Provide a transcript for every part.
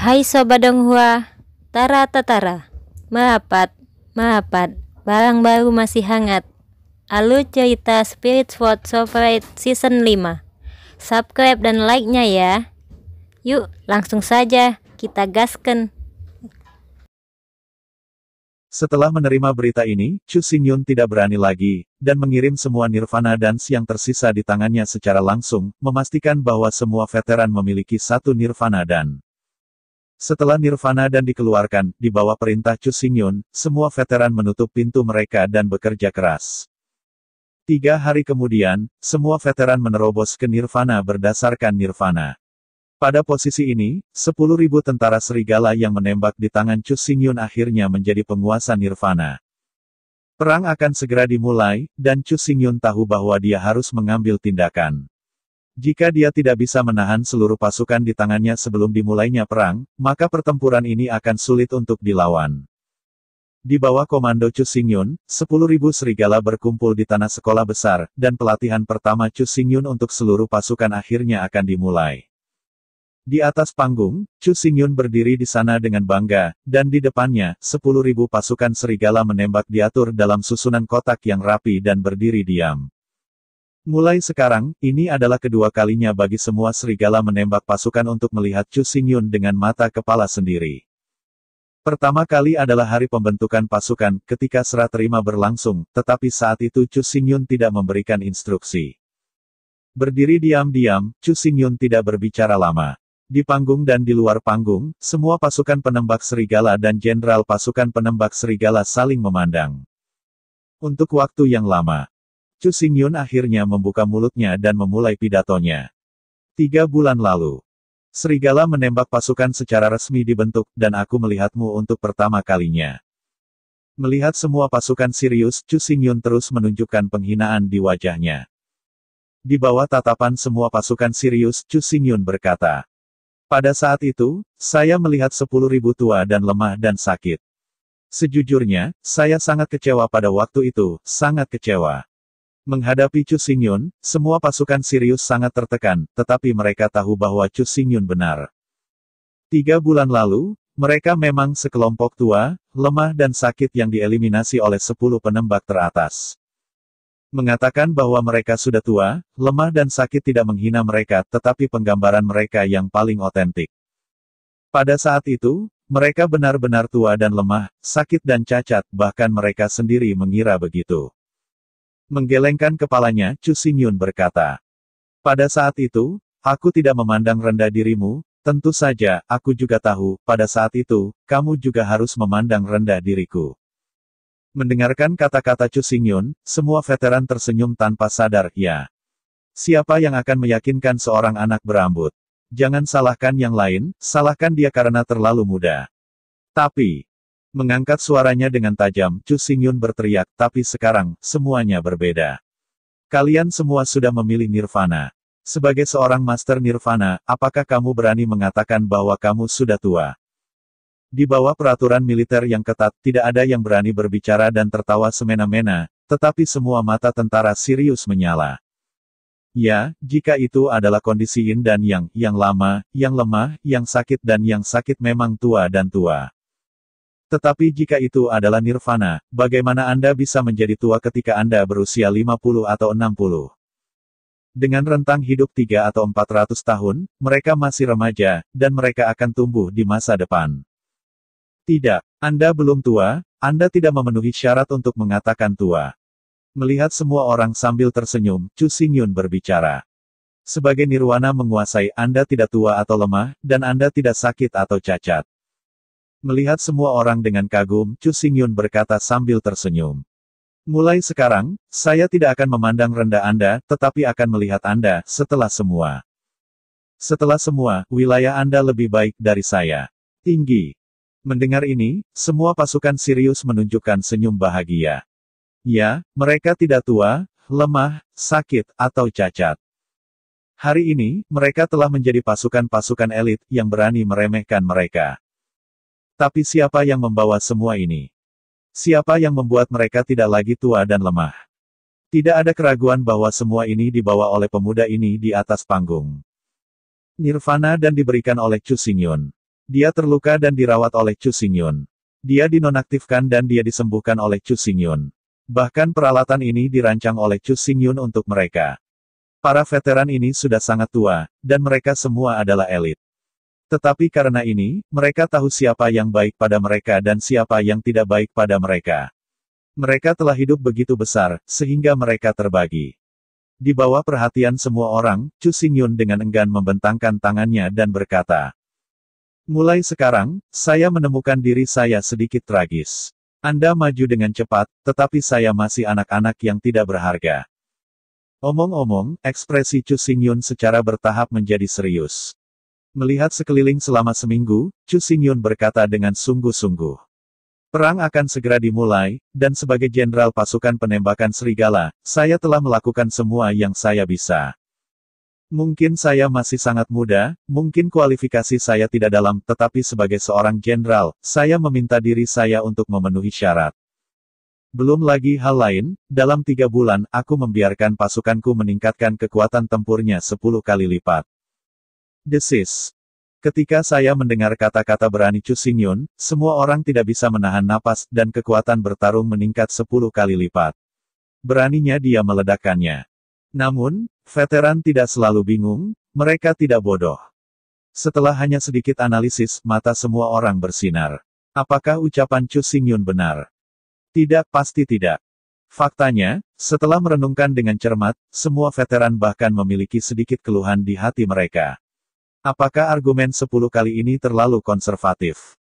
Hai Sobat Donghua, Tara Tatara, Mahapat, Mahapat, barang baru masih hangat. Alu cerita Spirit Sword Sovereign Season 5. Subscribe dan like-nya ya. Yuk, langsung saja kita gasken. Setelah menerima berita ini, Chu Xingyun tidak berani lagi, dan mengirim semua Nirvana Dance yang tersisa di tangannya secara langsung, memastikan bahwa semua veteran memiliki satu Nirvana Dan. Setelah Nirvana Dan dikeluarkan, di bawah perintah Chu Xingyun, semua veteran menutup pintu mereka dan bekerja keras. Tiga hari kemudian, semua veteran menerobos ke Nirvana berdasarkan Nirvana. Pada posisi ini, 10.000 tentara serigala yang menembak di tangan Chu Xingyun akhirnya menjadi penguasa Nirvana. Perang akan segera dimulai, dan Chu Xingyun tahu bahwa dia harus mengambil tindakan. Jika dia tidak bisa menahan seluruh pasukan di tangannya sebelum dimulainya perang, maka pertempuran ini akan sulit untuk dilawan. Di bawah komando Chu Xingyun, 10.000 serigala berkumpul di tanah sekolah besar, dan pelatihan pertama Chu Xingyun untuk seluruh pasukan akhirnya akan dimulai. Di atas panggung, Chu Xingyun berdiri di sana dengan bangga, dan di depannya, 10.000 pasukan serigala menembak diatur dalam susunan kotak yang rapi dan berdiri diam. Mulai sekarang, ini adalah kedua kalinya bagi semua serigala menembak pasukan untuk melihat Chu Xingyun dengan mata kepala sendiri. Pertama kali adalah hari pembentukan pasukan, ketika serah terima berlangsung, tetapi saat itu Chu Xingyun tidak memberikan instruksi. Berdiri diam-diam, Chu Xingyun tidak berbicara lama. Di panggung dan di luar panggung, semua pasukan penembak serigala dan jenderal pasukan penembak serigala saling memandang. Untuk waktu yang lama, Chu Xingyun akhirnya membuka mulutnya dan memulai pidatonya. Tiga bulan lalu, serigala menembak pasukan secara resmi dibentuk, dan aku melihatmu untuk pertama kalinya. Melihat semua pasukan serius, Chu Xingyun terus menunjukkan penghinaan di wajahnya. Di bawah tatapan semua pasukan serius, Chu Xingyun berkata, pada saat itu, saya melihat sepuluh ribu tua dan lemah dan sakit. Sejujurnya, saya sangat kecewa pada waktu itu, sangat kecewa. Menghadapi Chu Xingyun, semua pasukan Sirius sangat tertekan, tetapi mereka tahu bahwa Chu Xingyun benar. Tiga bulan lalu, mereka memang sekelompok tua, lemah dan sakit yang dieliminasi oleh sepuluh penembak teratas mengatakan bahwa mereka sudah tua, lemah dan sakit tidak menghina mereka, tetapi penggambaran mereka yang paling otentik. Pada saat itu, mereka benar-benar tua dan lemah, sakit dan cacat, bahkan mereka sendiri mengira begitu. Menggelengkan kepalanya, Chu Xingyun berkata, Pada saat itu, aku tidak memandang rendah dirimu, tentu saja, aku juga tahu, pada saat itu, kamu juga harus memandang rendah diriku. Mendengarkan kata-kata Chu Xingyun, semua veteran tersenyum tanpa sadar, ya. Siapa yang akan meyakinkan seorang anak berambut? Jangan salahkan yang lain, salahkan dia karena terlalu muda. Tapi, mengangkat suaranya dengan tajam, Chu Xingyun berteriak, tapi sekarang, semuanya berbeda. Kalian semua sudah memilih Nirvana. Sebagai seorang master Nirvana, apakah kamu berani mengatakan bahwa kamu sudah tua? Di bawah peraturan militer yang ketat, tidak ada yang berani berbicara dan tertawa semena-mena, tetapi semua mata tentara Sirius menyala. Ya, jika itu adalah kondisi yin dan yang, yang lama, yang lemah, yang sakit dan yang sakit memang tua dan tua. Tetapi jika itu adalah nirvana, bagaimana Anda bisa menjadi tua ketika Anda berusia 50 atau 60? Dengan rentang hidup 3 atau 400 tahun, mereka masih remaja, dan mereka akan tumbuh di masa depan. Tidak, Anda belum tua, Anda tidak memenuhi syarat untuk mengatakan tua. Melihat semua orang sambil tersenyum, Chu Xingyun berbicara. Sebagai nirwana menguasai Anda tidak tua atau lemah, dan Anda tidak sakit atau cacat. Melihat semua orang dengan kagum, Chu Xingyun berkata sambil tersenyum. Mulai sekarang, saya tidak akan memandang rendah Anda, tetapi akan melihat Anda, setelah semua. Setelah semua, wilayah Anda lebih baik dari saya. Tinggi, Mendengar ini, semua pasukan Sirius menunjukkan senyum bahagia. Ya, mereka tidak tua, lemah, sakit, atau cacat. Hari ini, mereka telah menjadi pasukan-pasukan elit yang berani meremehkan mereka. Tapi siapa yang membawa semua ini? Siapa yang membuat mereka tidak lagi tua dan lemah? Tidak ada keraguan bahwa semua ini dibawa oleh pemuda ini di atas panggung. Nirvana dan diberikan oleh Chu Xingyun. Dia terluka dan dirawat oleh Chu Xingyun. Dia dinonaktifkan dan dia disembuhkan oleh Chu Xingyun. Bahkan peralatan ini dirancang oleh Chu Xingyun untuk mereka. Para veteran ini sudah sangat tua, dan mereka semua adalah elit. Tetapi karena ini, mereka tahu siapa yang baik pada mereka dan siapa yang tidak baik pada mereka. Mereka telah hidup begitu besar, sehingga mereka terbagi. Di bawah perhatian semua orang, Chu Xingyun dengan enggan membentangkan tangannya dan berkata, Mulai sekarang, saya menemukan diri saya sedikit tragis. Anda maju dengan cepat, tetapi saya masih anak-anak yang tidak berharga. Omong-omong, ekspresi Chu Xingyun secara bertahap menjadi serius. Melihat sekeliling selama seminggu, Chu Xingyun berkata dengan sungguh-sungguh. Perang akan segera dimulai, dan sebagai jenderal pasukan penembakan serigala, saya telah melakukan semua yang saya bisa. Mungkin saya masih sangat muda, mungkin kualifikasi saya tidak dalam, tetapi sebagai seorang jenderal, saya meminta diri saya untuk memenuhi syarat. Belum lagi hal lain, dalam tiga bulan, aku membiarkan pasukanku meningkatkan kekuatan tempurnya sepuluh kali lipat. Desis. Ketika saya mendengar kata-kata berani Chu Xingyun, semua orang tidak bisa menahan napas, dan kekuatan bertarung meningkat sepuluh kali lipat. Beraninya dia meledakkannya. Namun, Veteran tidak selalu bingung, mereka tidak bodoh. Setelah hanya sedikit analisis, mata semua orang bersinar. Apakah ucapan Chu Xingyun benar? Tidak, pasti tidak. Faktanya, setelah merenungkan dengan cermat, semua veteran bahkan memiliki sedikit keluhan di hati mereka. Apakah argumen 10 kali ini terlalu konservatif?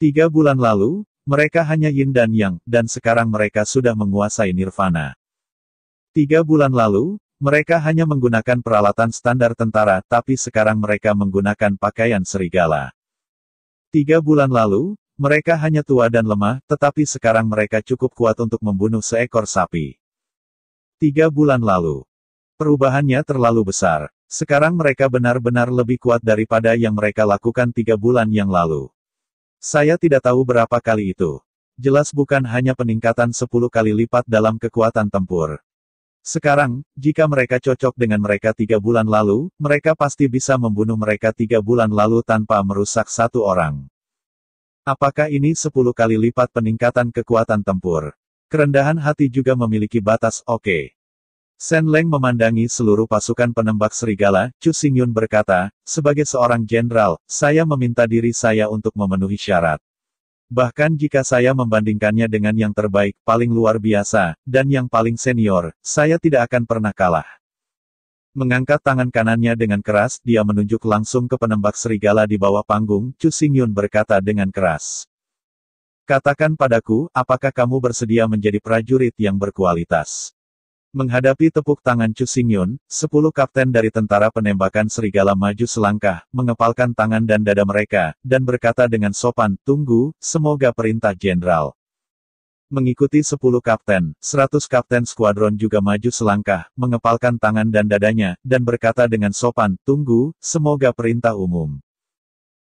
Tiga bulan lalu, mereka hanya yin dan yang, dan sekarang mereka sudah menguasai nirvana. Tiga bulan lalu, mereka hanya menggunakan peralatan standar tentara, tapi sekarang mereka menggunakan pakaian serigala. Tiga bulan lalu, mereka hanya tua dan lemah, tetapi sekarang mereka cukup kuat untuk membunuh seekor sapi. Tiga bulan lalu, perubahannya terlalu besar. Sekarang mereka benar-benar lebih kuat daripada yang mereka lakukan tiga bulan yang lalu. Saya tidak tahu berapa kali itu. Jelas bukan hanya peningkatan 10 kali lipat dalam kekuatan tempur. Sekarang, jika mereka cocok dengan mereka tiga bulan lalu, mereka pasti bisa membunuh mereka tiga bulan lalu tanpa merusak satu orang. Apakah ini sepuluh kali lipat peningkatan kekuatan tempur? Kerendahan hati juga memiliki batas oke. Okay. Sen Leng memandangi seluruh pasukan penembak serigala, Chu Xingyun berkata, sebagai seorang jenderal, saya meminta diri saya untuk memenuhi syarat. Bahkan jika saya membandingkannya dengan yang terbaik, paling luar biasa, dan yang paling senior, saya tidak akan pernah kalah. Mengangkat tangan kanannya dengan keras, dia menunjuk langsung ke penembak serigala di bawah panggung, Chu Yun berkata dengan keras. Katakan padaku, apakah kamu bersedia menjadi prajurit yang berkualitas? Menghadapi tepuk tangan Chu Xingyun, sepuluh kapten dari tentara penembakan serigala maju selangkah, mengepalkan tangan dan dada mereka, dan berkata dengan sopan, tunggu, semoga perintah jenderal. Mengikuti sepuluh kapten, seratus kapten skuadron juga maju selangkah, mengepalkan tangan dan dadanya, dan berkata dengan sopan, tunggu, semoga perintah umum.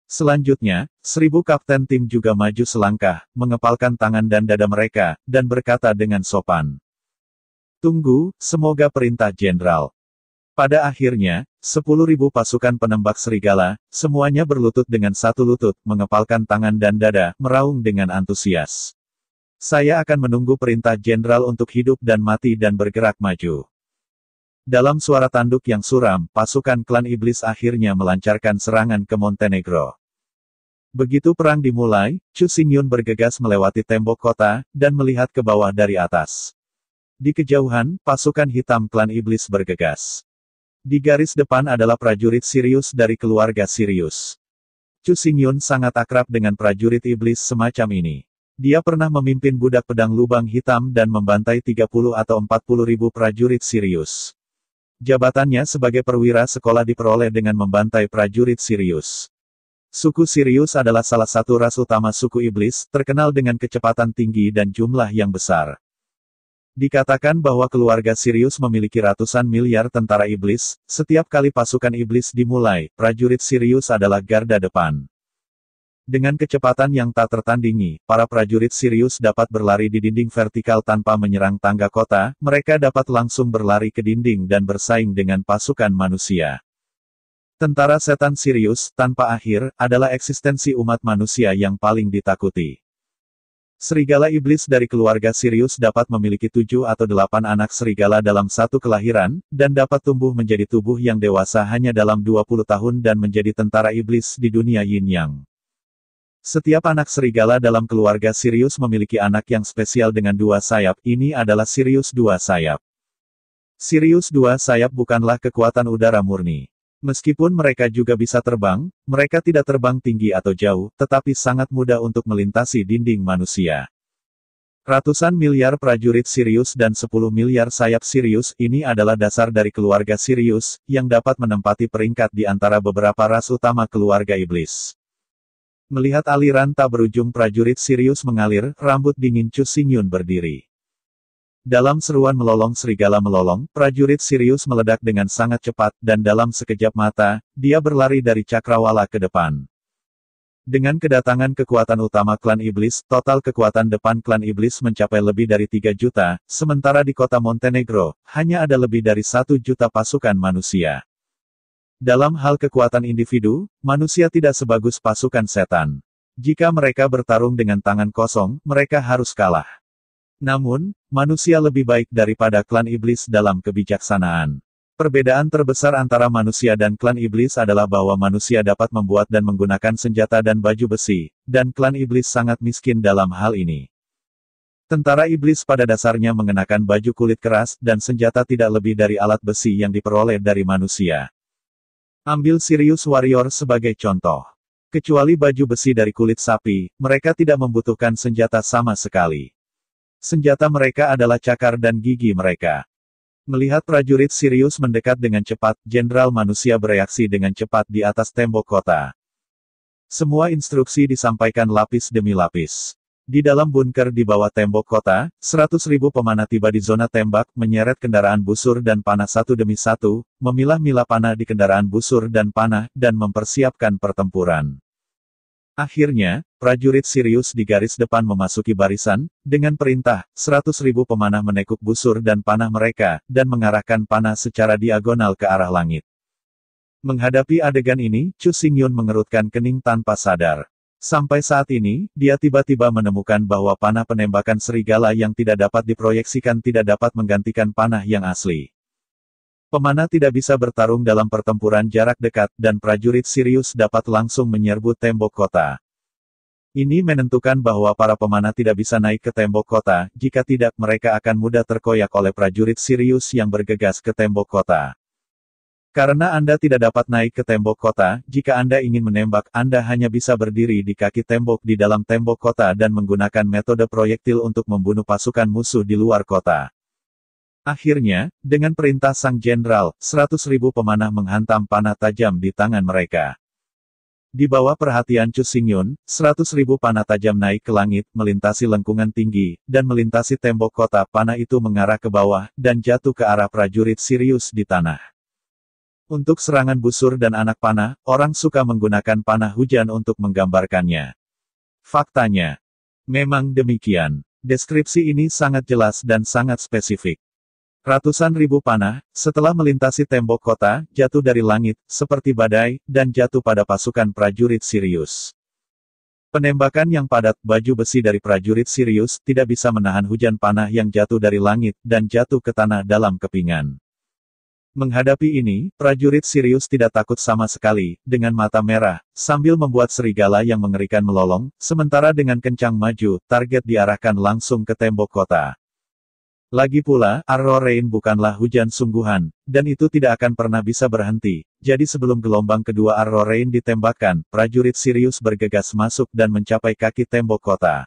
Selanjutnya, seribu kapten tim juga maju selangkah, mengepalkan tangan dan dada mereka, dan berkata dengan sopan. Tunggu, semoga perintah jenderal. Pada akhirnya, 10.000 pasukan penembak serigala, semuanya berlutut dengan satu lutut, mengepalkan tangan dan dada, meraung dengan antusias. Saya akan menunggu perintah jenderal untuk hidup dan mati dan bergerak maju. Dalam suara tanduk yang suram, pasukan klan iblis akhirnya melancarkan serangan ke Montenegro. Begitu perang dimulai, Chu Xingyun bergegas melewati tembok kota, dan melihat ke bawah dari atas. Di kejauhan, pasukan hitam klan iblis bergegas. Di garis depan adalah prajurit Sirius dari keluarga Sirius. Chu Xingyun sangat akrab dengan prajurit iblis semacam ini. Dia pernah memimpin budak pedang lubang hitam dan membantai 30 atau 40 ribu prajurit Sirius. Jabatannya sebagai perwira sekolah diperoleh dengan membantai prajurit Sirius. Suku Sirius adalah salah satu ras utama suku iblis, terkenal dengan kecepatan tinggi dan jumlah yang besar. Dikatakan bahwa keluarga Sirius memiliki ratusan miliar tentara iblis, setiap kali pasukan iblis dimulai, prajurit Sirius adalah garda depan. Dengan kecepatan yang tak tertandingi, para prajurit Sirius dapat berlari di dinding vertikal tanpa menyerang tangga kota, mereka dapat langsung berlari ke dinding dan bersaing dengan pasukan manusia. Tentara setan Sirius, tanpa akhir, adalah eksistensi umat manusia yang paling ditakuti. Serigala iblis dari keluarga Sirius dapat memiliki tujuh atau delapan anak serigala dalam satu kelahiran, dan dapat tumbuh menjadi tubuh yang dewasa hanya dalam 20 tahun dan menjadi tentara iblis di dunia yin yang. Setiap anak serigala dalam keluarga Sirius memiliki anak yang spesial dengan dua sayap, ini adalah Sirius dua sayap. Sirius dua sayap bukanlah kekuatan udara murni. Meskipun mereka juga bisa terbang, mereka tidak terbang tinggi atau jauh, tetapi sangat mudah untuk melintasi dinding manusia. Ratusan miliar prajurit Sirius dan 10 miliar sayap Sirius ini adalah dasar dari keluarga Sirius, yang dapat menempati peringkat di antara beberapa ras utama keluarga iblis. Melihat aliran tak berujung prajurit Sirius mengalir, rambut dingin Chu Xingyun berdiri. Dalam seruan melolong serigala melolong, prajurit Sirius meledak dengan sangat cepat, dan dalam sekejap mata, dia berlari dari cakrawala ke depan. Dengan kedatangan kekuatan utama klan iblis, total kekuatan depan klan iblis mencapai lebih dari 3 juta, sementara di kota Montenegro, hanya ada lebih dari satu juta pasukan manusia. Dalam hal kekuatan individu, manusia tidak sebagus pasukan setan. Jika mereka bertarung dengan tangan kosong, mereka harus kalah. Namun, manusia lebih baik daripada klan iblis dalam kebijaksanaan. Perbedaan terbesar antara manusia dan klan iblis adalah bahwa manusia dapat membuat dan menggunakan senjata dan baju besi, dan klan iblis sangat miskin dalam hal ini. Tentara iblis pada dasarnya mengenakan baju kulit keras dan senjata tidak lebih dari alat besi yang diperoleh dari manusia. Ambil Sirius Warrior sebagai contoh. Kecuali baju besi dari kulit sapi, mereka tidak membutuhkan senjata sama sekali. Senjata mereka adalah cakar dan gigi mereka. Melihat prajurit Sirius mendekat dengan cepat, jenderal manusia bereaksi dengan cepat di atas tembok kota. Semua instruksi disampaikan lapis demi lapis. Di dalam bunker di bawah tembok kota, 100.000 ribu pemanah tiba di zona tembak, menyeret kendaraan busur dan panah satu demi satu, memilah-milah panah di kendaraan busur dan panah, dan mempersiapkan pertempuran. Akhirnya, prajurit Sirius di garis depan memasuki barisan, dengan perintah, 100 ribu pemanah menekuk busur dan panah mereka, dan mengarahkan panah secara diagonal ke arah langit. Menghadapi adegan ini, Chu Xingyun mengerutkan kening tanpa sadar. Sampai saat ini, dia tiba-tiba menemukan bahwa panah penembakan serigala yang tidak dapat diproyeksikan tidak dapat menggantikan panah yang asli. Pemanah tidak bisa bertarung dalam pertempuran jarak dekat, dan prajurit Sirius dapat langsung menyerbu tembok kota. Ini menentukan bahwa para pemanah tidak bisa naik ke tembok kota, jika tidak, mereka akan mudah terkoyak oleh prajurit Sirius yang bergegas ke tembok kota. Karena Anda tidak dapat naik ke tembok kota, jika Anda ingin menembak, Anda hanya bisa berdiri di kaki tembok di dalam tembok kota dan menggunakan metode proyektil untuk membunuh pasukan musuh di luar kota. Akhirnya, dengan perintah sang jenderal, seratus ribu pemanah menghantam panah tajam di tangan mereka. Di bawah perhatian Chu Xingyun, ribu panah tajam naik ke langit, melintasi lengkungan tinggi, dan melintasi tembok kota panah itu mengarah ke bawah, dan jatuh ke arah prajurit Sirius di tanah. Untuk serangan busur dan anak panah, orang suka menggunakan panah hujan untuk menggambarkannya. Faktanya, memang demikian. Deskripsi ini sangat jelas dan sangat spesifik. Ratusan ribu panah, setelah melintasi tembok kota, jatuh dari langit, seperti badai, dan jatuh pada pasukan prajurit Sirius. Penembakan yang padat, baju besi dari prajurit Sirius, tidak bisa menahan hujan panah yang jatuh dari langit, dan jatuh ke tanah dalam kepingan. Menghadapi ini, prajurit Sirius tidak takut sama sekali, dengan mata merah, sambil membuat serigala yang mengerikan melolong, sementara dengan kencang maju, target diarahkan langsung ke tembok kota. Lagi pula, Arrow Rain bukanlah hujan sungguhan, dan itu tidak akan pernah bisa berhenti. Jadi sebelum gelombang kedua Arrow Rain ditembakkan, prajurit Sirius bergegas masuk dan mencapai kaki tembok kota.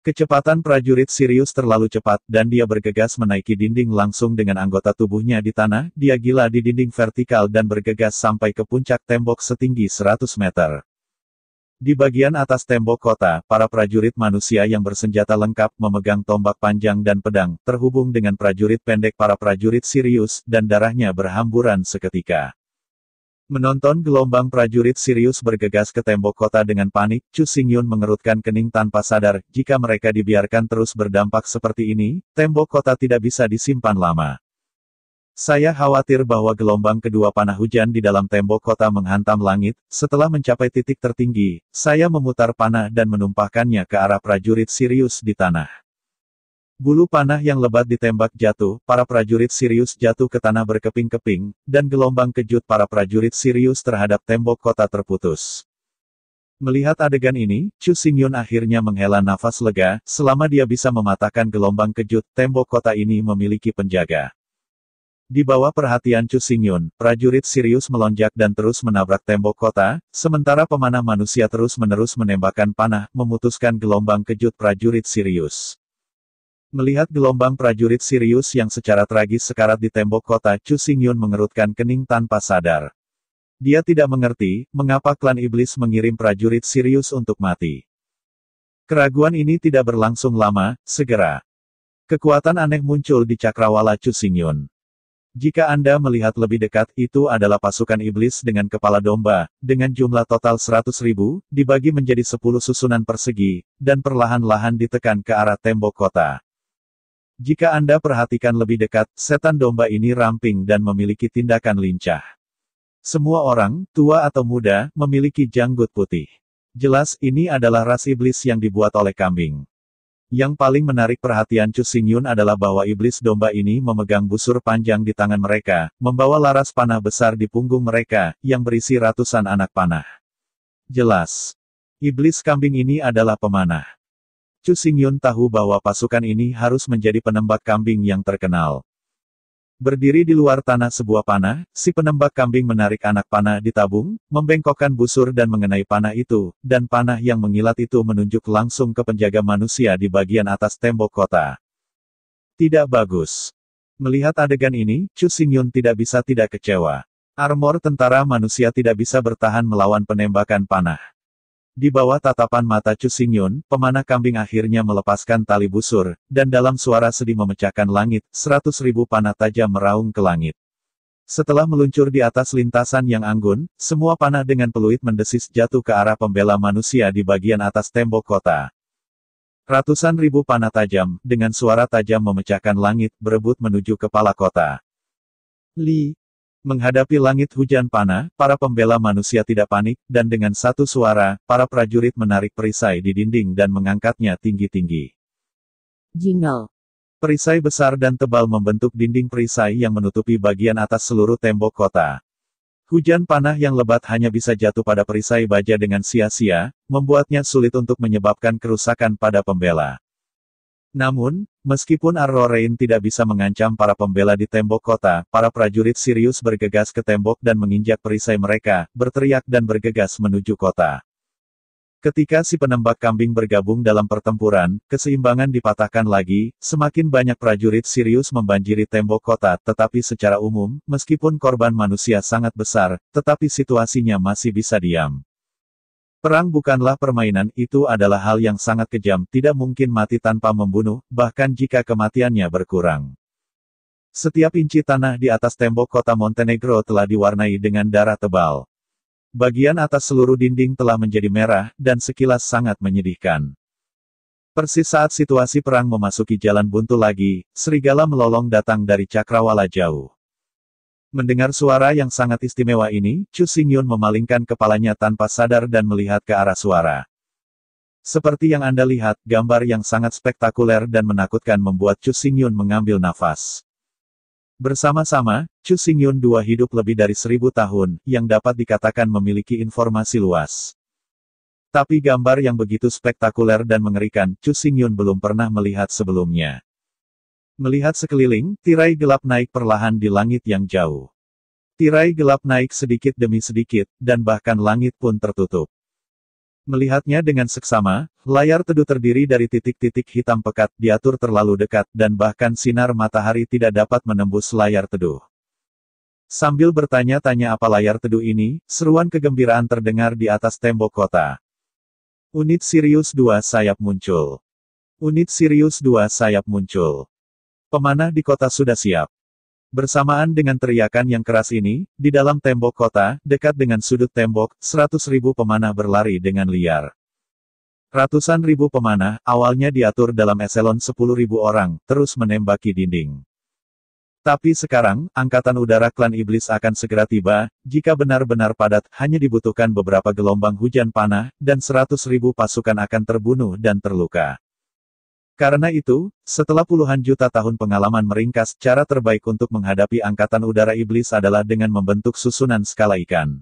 Kecepatan prajurit Sirius terlalu cepat, dan dia bergegas menaiki dinding langsung dengan anggota tubuhnya di tanah, dia gila di dinding vertikal dan bergegas sampai ke puncak tembok setinggi 100 meter. Di bagian atas tembok kota, para prajurit manusia yang bersenjata lengkap memegang tombak panjang dan pedang, terhubung dengan prajurit pendek para prajurit Sirius, dan darahnya berhamburan seketika. Menonton gelombang prajurit Sirius bergegas ke tembok kota dengan panik, Chu Xingyun mengerutkan kening tanpa sadar, jika mereka dibiarkan terus berdampak seperti ini, tembok kota tidak bisa disimpan lama. Saya khawatir bahwa gelombang kedua panah hujan di dalam tembok kota menghantam langit, setelah mencapai titik tertinggi, saya memutar panah dan menumpahkannya ke arah prajurit Sirius di tanah. Bulu panah yang lebat ditembak jatuh, para prajurit Sirius jatuh ke tanah berkeping-keping, dan gelombang kejut para prajurit Sirius terhadap tembok kota terputus. Melihat adegan ini, Chu Xingyun akhirnya menghela nafas lega, selama dia bisa mematahkan gelombang kejut, tembok kota ini memiliki penjaga. Di bawah perhatian Chu Xingyun, prajurit Sirius melonjak dan terus menabrak tembok kota, sementara pemanah manusia terus-menerus menembakkan panah, memutuskan gelombang kejut prajurit Sirius. Melihat gelombang prajurit Sirius yang secara tragis sekarat di tembok kota, Chu Xingyun mengerutkan kening tanpa sadar. Dia tidak mengerti, mengapa klan iblis mengirim prajurit Sirius untuk mati. Keraguan ini tidak berlangsung lama, segera. Kekuatan aneh muncul di cakrawala Chu Xingyun. Jika Anda melihat lebih dekat, itu adalah pasukan iblis dengan kepala domba, dengan jumlah total 100 ribu, dibagi menjadi 10 susunan persegi, dan perlahan-lahan ditekan ke arah tembok kota. Jika Anda perhatikan lebih dekat, setan domba ini ramping dan memiliki tindakan lincah. Semua orang, tua atau muda, memiliki janggut putih. Jelas, ini adalah ras iblis yang dibuat oleh kambing. Yang paling menarik perhatian Chu Xingyun adalah bahwa iblis domba ini memegang busur panjang di tangan mereka, membawa laras panah besar di punggung mereka, yang berisi ratusan anak panah. Jelas. Iblis kambing ini adalah pemanah. Chu Xingyun tahu bahwa pasukan ini harus menjadi penembak kambing yang terkenal. Berdiri di luar tanah sebuah panah, si penembak kambing menarik anak panah di tabung, membengkokkan busur dan mengenai panah itu, dan panah yang mengilat itu menunjuk langsung ke penjaga manusia di bagian atas tembok kota. Tidak bagus. Melihat adegan ini, Chu Xingyun tidak bisa tidak kecewa. Armor tentara manusia tidak bisa bertahan melawan penembakan panah. Di bawah tatapan mata Xingyun, pemanah kambing akhirnya melepaskan tali busur, dan dalam suara sedih memecahkan langit, seratus ribu panah tajam meraung ke langit. Setelah meluncur di atas lintasan yang anggun, semua panah dengan peluit mendesis jatuh ke arah pembela manusia di bagian atas tembok kota. Ratusan ribu panah tajam, dengan suara tajam memecahkan langit, berebut menuju kepala kota. Li, Menghadapi langit hujan panah, para pembela manusia tidak panik, dan dengan satu suara, para prajurit menarik perisai di dinding dan mengangkatnya tinggi-tinggi. Jingle. Perisai besar dan tebal membentuk dinding perisai yang menutupi bagian atas seluruh tembok kota. Hujan panah yang lebat hanya bisa jatuh pada perisai baja dengan sia-sia, membuatnya sulit untuk menyebabkan kerusakan pada pembela. Namun, meskipun Arrorain tidak bisa mengancam para pembela di tembok kota, para prajurit Sirius bergegas ke tembok dan menginjak perisai mereka, berteriak dan bergegas menuju kota. Ketika si penembak kambing bergabung dalam pertempuran, keseimbangan dipatahkan lagi, semakin banyak prajurit Sirius membanjiri tembok kota, tetapi secara umum, meskipun korban manusia sangat besar, tetapi situasinya masih bisa diam. Perang bukanlah permainan itu adalah hal yang sangat kejam tidak mungkin mati tanpa membunuh, bahkan jika kematiannya berkurang. Setiap inci tanah di atas tembok kota Montenegro telah diwarnai dengan darah tebal. Bagian atas seluruh dinding telah menjadi merah, dan sekilas sangat menyedihkan. Persis saat situasi perang memasuki jalan buntu lagi, serigala melolong datang dari cakrawala jauh. Mendengar suara yang sangat istimewa ini, Chu Xingyun memalingkan kepalanya tanpa sadar dan melihat ke arah suara. Seperti yang Anda lihat, gambar yang sangat spektakuler dan menakutkan membuat Chu Xingyun mengambil nafas. Bersama-sama, Chu Xingyun dua hidup lebih dari seribu tahun, yang dapat dikatakan memiliki informasi luas. Tapi gambar yang begitu spektakuler dan mengerikan, Chu Xingyun belum pernah melihat sebelumnya. Melihat sekeliling, tirai gelap naik perlahan di langit yang jauh. Tirai gelap naik sedikit demi sedikit, dan bahkan langit pun tertutup. Melihatnya dengan seksama, layar teduh terdiri dari titik-titik hitam pekat, diatur terlalu dekat, dan bahkan sinar matahari tidak dapat menembus layar teduh. Sambil bertanya-tanya apa layar teduh ini, seruan kegembiraan terdengar di atas tembok kota. Unit Sirius 2 sayap muncul. Unit Sirius 2 sayap muncul. Pemanah di kota sudah siap. Bersamaan dengan teriakan yang keras ini, di dalam tembok kota, dekat dengan sudut tembok, seratus ribu pemanah berlari dengan liar. Ratusan ribu pemanah, awalnya diatur dalam eselon sepuluh ribu orang, terus menembaki dinding. Tapi sekarang, Angkatan Udara Klan Iblis akan segera tiba, jika benar-benar padat, hanya dibutuhkan beberapa gelombang hujan panah, dan seratus ribu pasukan akan terbunuh dan terluka. Karena itu, setelah puluhan juta tahun pengalaman meringkas, cara terbaik untuk menghadapi angkatan udara iblis adalah dengan membentuk susunan skala ikan.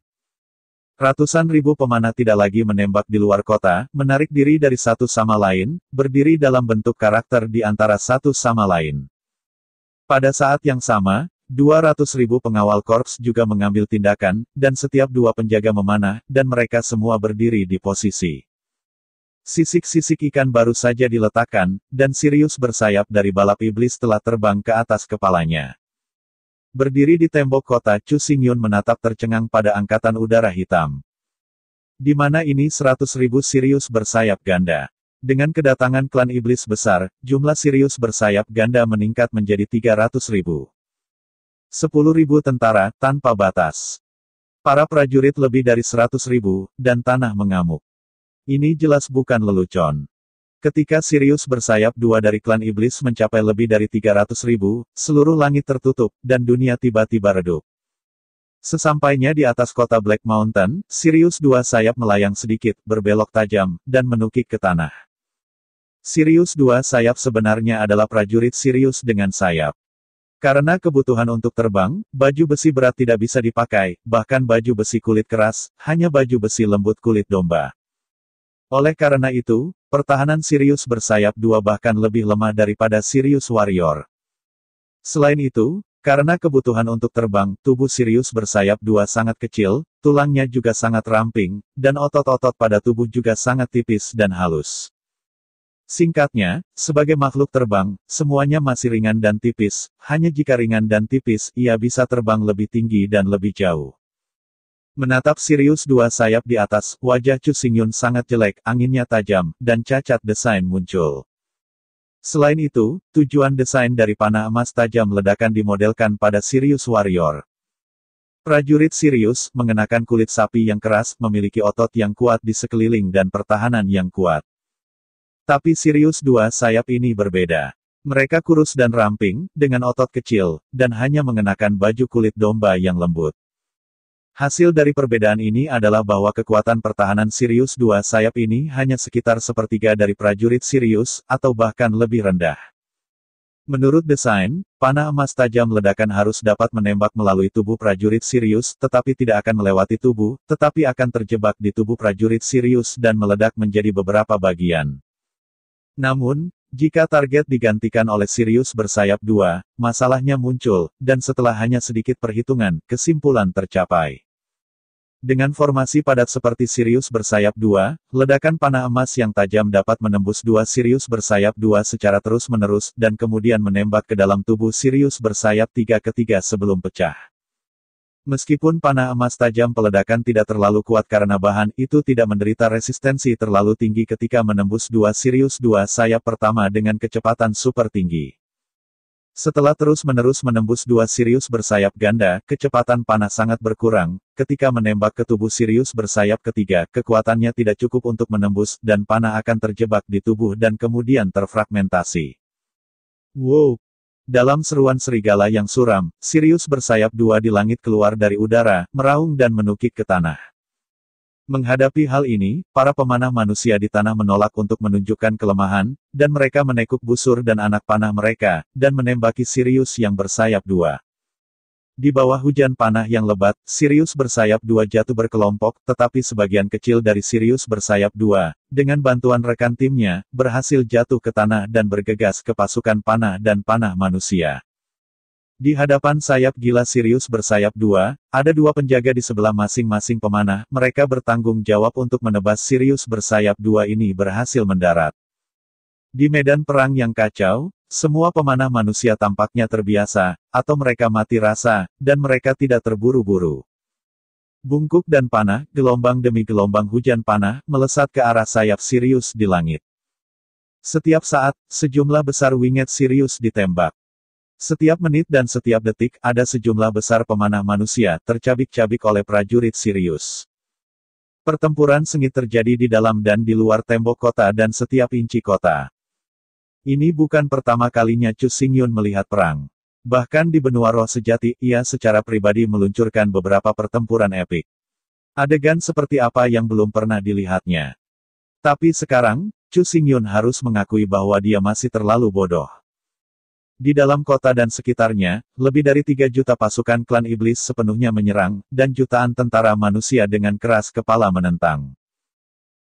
Ratusan ribu pemanah tidak lagi menembak di luar kota, menarik diri dari satu sama lain, berdiri dalam bentuk karakter di antara satu sama lain. Pada saat yang sama, 200 ribu pengawal korps juga mengambil tindakan, dan setiap dua penjaga memanah, dan mereka semua berdiri di posisi. Sisik-sisik ikan baru saja diletakkan, dan Sirius bersayap dari balap iblis telah terbang ke atas kepalanya. Berdiri di tembok kota Chu Xingyun menatap tercengang pada angkatan udara hitam. Di mana ini 100.000 Sirius bersayap ganda. Dengan kedatangan klan iblis besar, jumlah Sirius bersayap ganda meningkat menjadi ratus ribu. Sepuluh ribu tentara, tanpa batas. Para prajurit lebih dari 100.000, dan tanah mengamuk. Ini jelas bukan lelucon. Ketika Sirius bersayap dua dari klan iblis mencapai lebih dari 300 ribu, seluruh langit tertutup, dan dunia tiba-tiba redup. Sesampainya di atas kota Black Mountain, Sirius dua sayap melayang sedikit, berbelok tajam, dan menukik ke tanah. Sirius dua sayap sebenarnya adalah prajurit Sirius dengan sayap. Karena kebutuhan untuk terbang, baju besi berat tidak bisa dipakai, bahkan baju besi kulit keras, hanya baju besi lembut kulit domba. Oleh karena itu, pertahanan Sirius bersayap dua bahkan lebih lemah daripada Sirius Warrior. Selain itu, karena kebutuhan untuk terbang, tubuh Sirius bersayap dua sangat kecil, tulangnya juga sangat ramping, dan otot-otot pada tubuh juga sangat tipis dan halus. Singkatnya, sebagai makhluk terbang, semuanya masih ringan dan tipis, hanya jika ringan dan tipis, ia bisa terbang lebih tinggi dan lebih jauh. Menatap Sirius dua sayap di atas, wajah Chu Xingyun sangat jelek, anginnya tajam, dan cacat desain muncul. Selain itu, tujuan desain dari panah emas tajam ledakan dimodelkan pada Sirius Warrior. Prajurit Sirius, mengenakan kulit sapi yang keras, memiliki otot yang kuat di sekeliling dan pertahanan yang kuat. Tapi Sirius dua sayap ini berbeda. Mereka kurus dan ramping, dengan otot kecil, dan hanya mengenakan baju kulit domba yang lembut. Hasil dari perbedaan ini adalah bahwa kekuatan pertahanan Sirius II sayap ini hanya sekitar sepertiga dari prajurit Sirius, atau bahkan lebih rendah. Menurut desain, panah emas tajam ledakan harus dapat menembak melalui tubuh prajurit Sirius, tetapi tidak akan melewati tubuh, tetapi akan terjebak di tubuh prajurit Sirius dan meledak menjadi beberapa bagian. Namun, jika target digantikan oleh Sirius bersayap dua, masalahnya muncul, dan setelah hanya sedikit perhitungan, kesimpulan tercapai. Dengan formasi padat seperti Sirius bersayap dua, ledakan panah emas yang tajam dapat menembus dua Sirius bersayap dua secara terus-menerus dan kemudian menembak ke dalam tubuh Sirius bersayap tiga ketiga sebelum pecah. Meskipun panah emas tajam peledakan tidak terlalu kuat karena bahan itu tidak menderita resistensi terlalu tinggi ketika menembus dua Sirius dua sayap pertama dengan kecepatan super tinggi. Setelah terus-menerus menembus dua Sirius bersayap ganda, kecepatan panah sangat berkurang. Ketika menembak ke tubuh Sirius bersayap ketiga, kekuatannya tidak cukup untuk menembus, dan panah akan terjebak di tubuh dan kemudian terfragmentasi. Wow! Dalam seruan serigala yang suram, Sirius bersayap dua di langit keluar dari udara, meraung dan menukik ke tanah. Menghadapi hal ini, para pemanah manusia di tanah menolak untuk menunjukkan kelemahan, dan mereka menekuk busur dan anak panah mereka, dan menembaki Sirius yang bersayap dua. Di bawah hujan panah yang lebat, Sirius bersayap dua jatuh berkelompok, tetapi sebagian kecil dari Sirius bersayap dua, dengan bantuan rekan timnya, berhasil jatuh ke tanah dan bergegas ke pasukan panah dan panah manusia. Di hadapan sayap gila Sirius bersayap dua, ada dua penjaga di sebelah masing-masing pemanah, mereka bertanggung jawab untuk menebas Sirius bersayap dua ini berhasil mendarat. Di medan perang yang kacau, semua pemanah manusia tampaknya terbiasa, atau mereka mati rasa, dan mereka tidak terburu-buru. Bungkuk dan panah, gelombang demi gelombang hujan panah, melesat ke arah sayap Sirius di langit. Setiap saat, sejumlah besar winget Sirius ditembak. Setiap menit dan setiap detik, ada sejumlah besar pemanah manusia, tercabik-cabik oleh prajurit Sirius. Pertempuran sengit terjadi di dalam dan di luar tembok kota dan setiap inci kota. Ini bukan pertama kalinya Chu Xingyun melihat perang. Bahkan di benua roh sejati, ia secara pribadi meluncurkan beberapa pertempuran epik. Adegan seperti apa yang belum pernah dilihatnya. Tapi sekarang, Chu Xingyun harus mengakui bahwa dia masih terlalu bodoh. Di dalam kota dan sekitarnya, lebih dari 3 juta pasukan klan iblis sepenuhnya menyerang, dan jutaan tentara manusia dengan keras kepala menentang.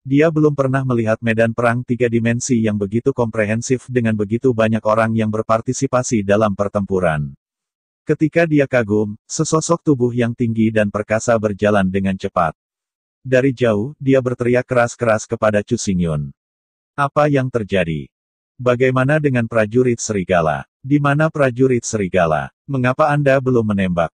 Dia belum pernah melihat medan perang tiga dimensi yang begitu komprehensif dengan begitu banyak orang yang berpartisipasi dalam pertempuran. Ketika dia kagum, sesosok tubuh yang tinggi dan perkasa berjalan dengan cepat. Dari jauh, dia berteriak keras-keras kepada Chu Xingyun. Apa yang terjadi? Bagaimana dengan prajurit serigala? Di mana prajurit serigala? Mengapa Anda belum menembak?